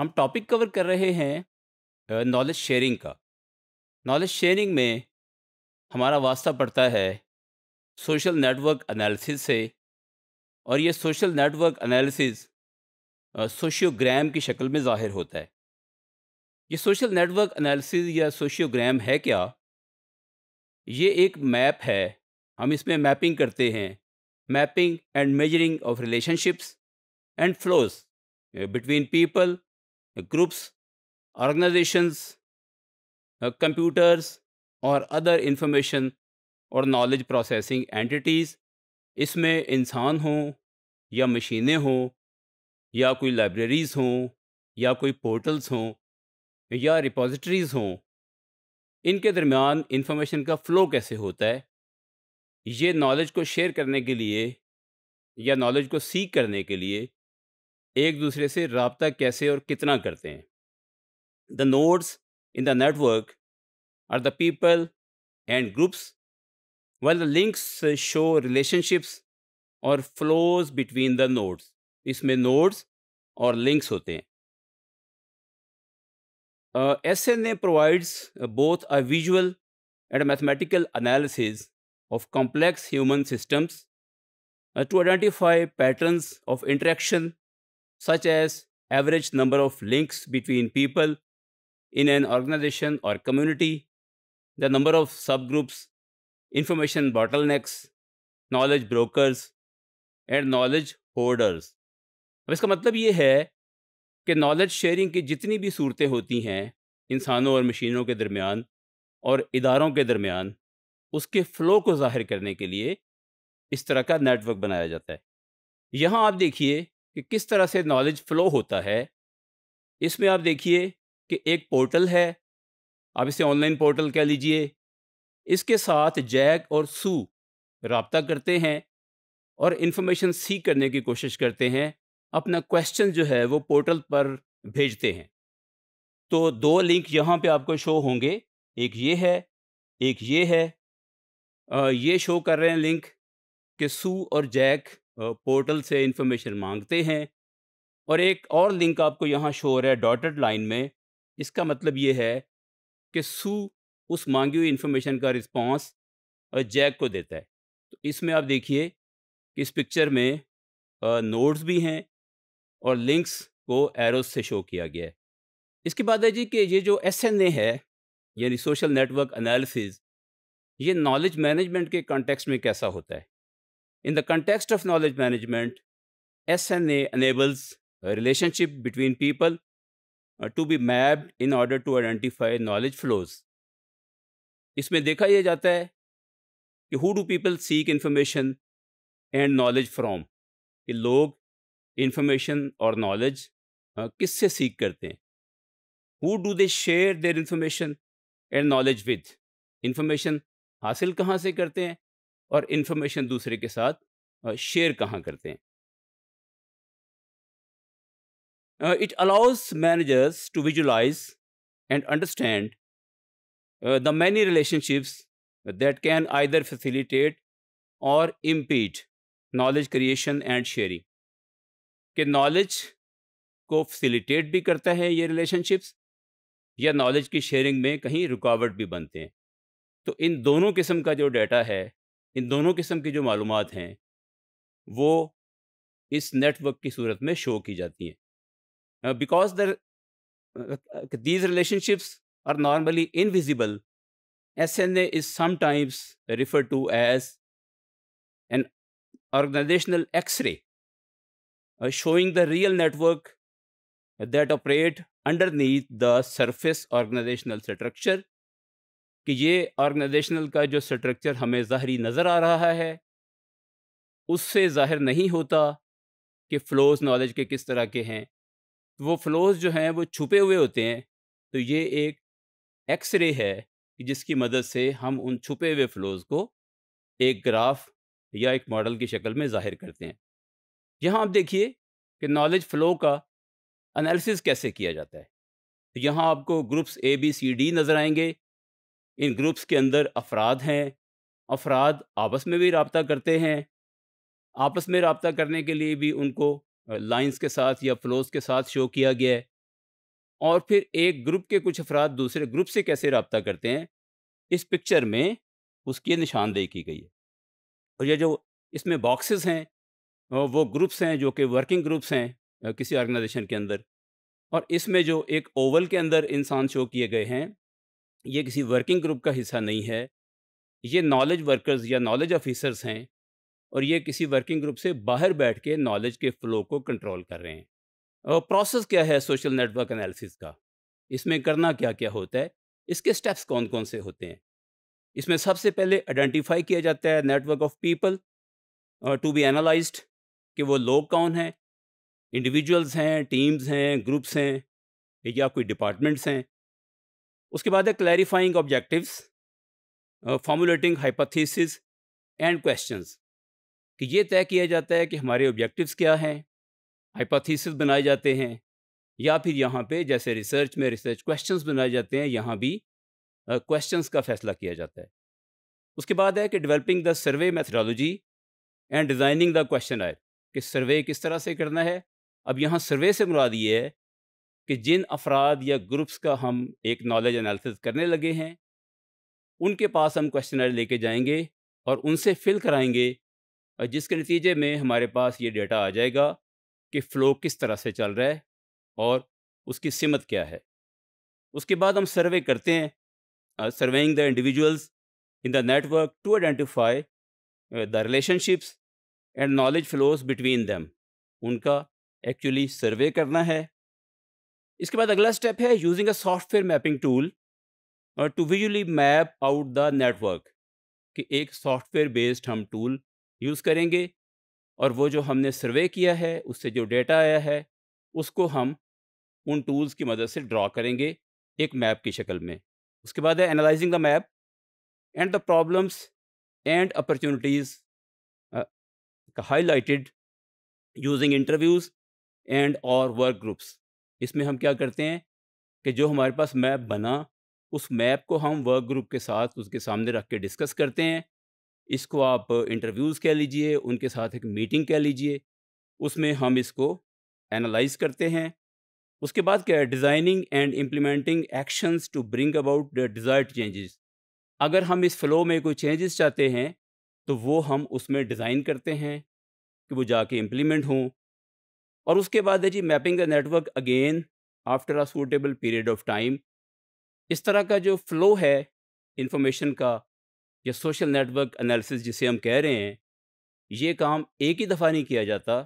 हम topic cover कर रहे हैं नॉलेज शेयरिंग का नॉलेज शेयरिंग में हमारा वास्ता पड़ता है सोशल नेटवर्क एनालिसिस से और ये सोशल नेटवर्क एनालिसिस सोशियोग्राम की शक्ल में ज़ाहिर होता है ये सोशल नेटवर्क एनालिसिस या सोशियोग्राम है क्या ये एक मैप है हम इसमें मैपिंग करते हैं mapping and measuring of relationships and flows between people groups organisations computers or other information or knowledge processing entities इसमें इंसान हों या मशीनें हों या कोई लाइब्रेरीज़ हों या कोई पोर्टल्स हों या रिपोजिटरीज़ हों इनके दरमियान इंफॉर्मेशन का फ़्लो कैसे होता है ये नॉलेज को शेयर करने के लिए या नॉलेज को सीख करने के लिए एक दूसरे से रबता कैसे और कितना करते हैं the nodes in the network are the people and groups while the links show relationships or flows between the nodes इसमें नोड्स और लिंक्स होते हैं S N A provides both a visual and mathematical analysis of complex human systems to identify patterns of interaction such as average number of links between people in an organization or community, the number of subgroups, information bottlenecks, knowledge brokers, and knowledge holders अब इसका मतलब ये है कि knowledge sharing की जितनी भी सूरतें होती हैं इंसानों और मशीनों के दरमियान और इदारों के दरमियान उसके फ़्लो को ज़ाहिर करने के लिए इस तरह का नेटवर्क बनाया जाता है यहाँ आप देखिए कि किस तरह से नॉलेज फ्लो होता है इसमें आप देखिए कि एक पोर्टल है आप इसे ऑनलाइन पोर्टल कह लीजिए इसके साथ जैक और सू रबता करते हैं और इन्फॉर्मेशन सीख करने की कोशिश करते हैं अपना क्वेश्चन जो है वो पोर्टल पर भेजते हैं तो दो लिंक यहाँ पे आपको शो होंगे एक ये है एक ये है आ, ये शो कर रहे हैं लिंक कि सू और जैक पोर्टल से इंफॉर्मेशन मांगते हैं और एक और लिंक आपको यहाँ शो हो रहा है डॉटेड लाइन में इसका मतलब ये है कि सू उस मांगी हुई इन्फॉर्मेशन का रिस्पांस जैक को देता है तो इसमें आप देखिए इस पिक्चर में नोट्स भी हैं और लिंक्स को एरोस से शो किया गया है इसके बाद है जी कि ये जो एस एन ए है यानी सोशल नेटवर्क एनालिसिस ये नॉलेज मैनेजमेंट के कॉन्टेक्स्ट में कैसा होता है In the context of knowledge management, SNA enables a relationship between people uh, to be mapped in order to identify knowledge flows. इसमें देखा यह जाता है कि who do people seek information and knowledge from कि लोग इन्फॉर्मेशन और knowledge किससे सीख करते हैं Who do they share their information and knowledge with? Information हासिल कहाँ से करते हैं और इन्फॉर्मेशन दूसरे के साथ शेयर कहाँ करते हैं it allows managers to visualise and understand the many relationships that can either facilitate or impede knowledge creation and sharing के नॉलेज को फैसिलिटेट भी करता है ये रिलेशनशिप्स या नॉलेज की शेयरिंग में कहीं रुकावट भी बनते हैं तो इन दोनों किस्म का जो डाटा है इन दोनों किस्म की जो मालूम हैं वो इस नेटवर्क की सूरत में शो की जाती हैं because there these relationships are normally invisible S N A is sometimes refer to as an organisational x-ray the real network that operate underneath the surface organisational structure कि ये organisational का जो structure हमें ज़ाहरी नज़र आ रहा है उससे ज़ाहिर नहीं होता कि फ़्लोज़ नॉलेज के किस तरह के हैं वो फ़्लोज़ जो हैं वो छुपे हुए होते हैं तो ये एक एक्सरे है जिसकी मदद से हम उन छुपे हुए फ़्लोज़ को एक ग्राफ या एक मॉडल की शक्ल में ज़ाहिर करते हैं यहाँ आप देखिए कि नॉलेज फ़्लो का अनालिसिस कैसे किया जाता है तो यहाँ आपको groups A B C D नज़र आएंगे इन ग्रुप्स के अंदर अफराद हैं अफराद आपस में भी रबता करते हैं आपस में रबता करने के लिए भी उनको लाइंस के साथ या फ्लोज के साथ शो किया गया है और फिर एक ग्रुप के कुछ अफराद दूसरे ग्रुप से कैसे रबता करते हैं इस पिक्चर में उसकी निशानदेही की गई है और ये जो इसमें बॉक्सेस हैं वो ग्रुप्स हैं जो कि वर्किंग ग्रुप्स हैं किसी ऑर्गेनाइजेशन के अंदर और इसमें जो एक ओवल के अंदर इंसान शो किए गए हैं ये किसी वर्किंग ग्रुप का हिस्सा नहीं है ये नॉलेज वर्कर्स या नॉलेज ऑफिसर्स हैं और ये किसी वर्किंग ग्रुप से बाहर बैठ के नॉलेज के फ्लो को कंट्रोल कर रहे हैं और प्रोसेस क्या है सोशल नेटवर्क एनालिसिस का इसमें करना क्या क्या होता है इसके स्टेप्स कौन कौन से होते हैं इसमें सबसे पहले आइडेंटिफाई किया जाता है network of people to be analyse कि वो लोग कौन हैं इंडिविजुअल्स हैं टीम्स हैं ग्रुप्स हैं या कोई डिपार्टमेंट्स हैं उसके बाद है clarifying objectives formulating hypothesis and questions कि ये तय किया जाता है कि हमारे ऑब्जेक्टिव्स क्या हैं हाइपोथेसिस बनाए जाते हैं या फिर यहाँ पे जैसे रिसर्च में रिसर्च क्वेश्चंस बनाए जाते हैं यहाँ भी क्वेश्चंस uh, का फैसला किया जाता है उसके बाद है कि developing the survey methodology and designing the questionnaire कि सर्वे किस तरह से करना है अब यहाँ सर्वे से मुराद ये है कि जिन अफराद या ग्रुप्स का हम एक नॉलेज एनालिसिस करने लगे हैं उनके पास हम क्वेश्चनर लेके जाएंगे और उनसे फिल कराएंगे और जिसके नतीजे में हमारे पास ये डेटा आ जाएगा कि फ़्लो किस तरह से चल रहा है और उसकी सिमत क्या है उसके बाद हम सर्वे करते हैं surveying the individuals in the network to identify the relationships and knowledge flows between them उनका एक्चुअली सर्वे करना है इसके बाद अगला स्टेप है using a software mapping tool to visually map out the network कि एक सॉफ्टवेयर बेस्ड हम टूल यूज़ करेंगे और वो जो हमने सर्वे किया है उससे जो डेटा आया है उसको हम उन टूल्स की मदद से ड्रॉ करेंगे एक मैप की शक्ल में उसके बाद है analysing the map and the problems and opportunities highlighted using interviews and or work groups इसमें हम क्या करते हैं कि जो हमारे पास मैप बना उस मैप को हम वर्क ग्रुप के साथ उसके सामने रख के डिस्कस करते हैं इसको आप इंटरव्यूज़ कह लीजिए उनके साथ एक मीटिंग कह लीजिए उसमें हम इसको एनालाइज करते हैं उसके बाद क्या है designing and implementing actions to bring about the desired changes अगर हम इस फ्लो में कोई चेंजेस चाहते हैं तो वो हम उसमें डिज़ाइन करते हैं कि वो जाके इम्प्लीमेंट हों और उसके बाद है जी mapping the network again after a suitable period of time इस तरह का जो फ्लो है इंफॉर्मेशन का या सोशल नेटवर्क एनालिसिस जिसे हम कह रहे हैं ये काम एक ही दफ़ा नहीं किया जाता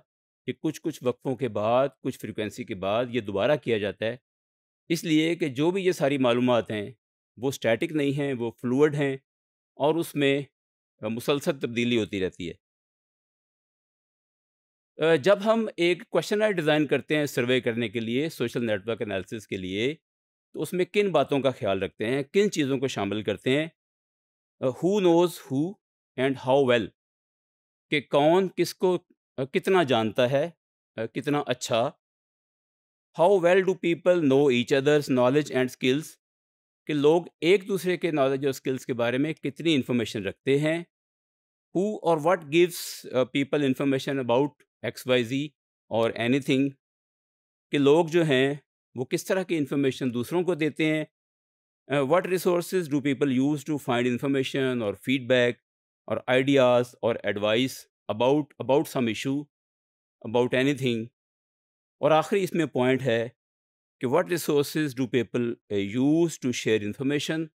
कि कुछ कुछ वक्फ़ों के बाद कुछ फ्रिक्वेंसी के बाद ये दोबारा किया जाता है इसलिए कि जो भी ये सारी मालूम हैं वो स्टैटिक नहीं हैं वो फ्लूड हैं और उसमें मुसलसल तब्दीली होती रहती है जब हम एक क्वेश्चनर डिज़ाइन करते हैं सर्वे करने के लिए सोशल नेटवर्क एनालिसिस के लिए तो उसमें किन बातों का ख्याल रखते हैं किन चीज़ों को शामिल करते हैं who knows who and how well कि कौन किसको कितना जानता है कितना अच्छा how well do people know each other's knowledge and skills कि लोग एक दूसरे के नॉलेज और स्किल्स के बारे में कितनी इन्फॉर्मेशन रखते हैं who or what gives people information about X Y Z or any कि लोग जो हैं वो किस तरह की इन्फॉर्मेशन दूसरों को देते हैं what resource do people use to find information or feedback or ideas or advice about about some issue about thing और आखिरी इसमें पॉइंट है कि what resource do people use to share information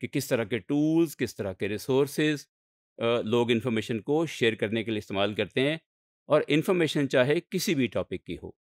कि किस तरह के टूल्स किस तरह के रिसोर्स लोग इंफॉर्मेशन को शेयर करने के लिए इस्तेमाल करते हैं और इन्फॉर्मेशन चाहे किसी भी टॉपिक की हो